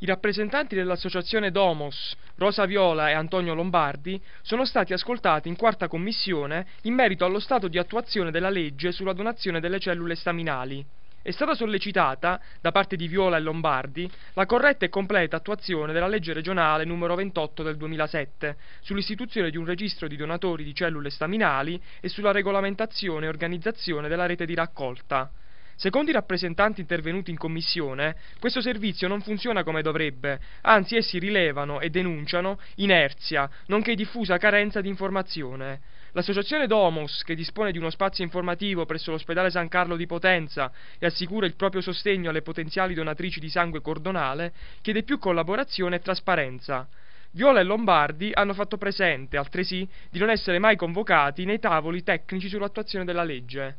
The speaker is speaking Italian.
I rappresentanti dell'associazione Domos, Rosa Viola e Antonio Lombardi, sono stati ascoltati in quarta commissione in merito allo stato di attuazione della legge sulla donazione delle cellule staminali. È stata sollecitata, da parte di Viola e Lombardi, la corretta e completa attuazione della legge regionale numero 28 del 2007 sull'istituzione di un registro di donatori di cellule staminali e sulla regolamentazione e organizzazione della rete di raccolta. Secondo i rappresentanti intervenuti in commissione, questo servizio non funziona come dovrebbe, anzi essi rilevano e denunciano inerzia, nonché diffusa carenza di informazione. L'associazione Domus, che dispone di uno spazio informativo presso l'ospedale San Carlo di Potenza e assicura il proprio sostegno alle potenziali donatrici di sangue cordonale, chiede più collaborazione e trasparenza. Viola e Lombardi hanno fatto presente, altresì, di non essere mai convocati nei tavoli tecnici sull'attuazione della legge.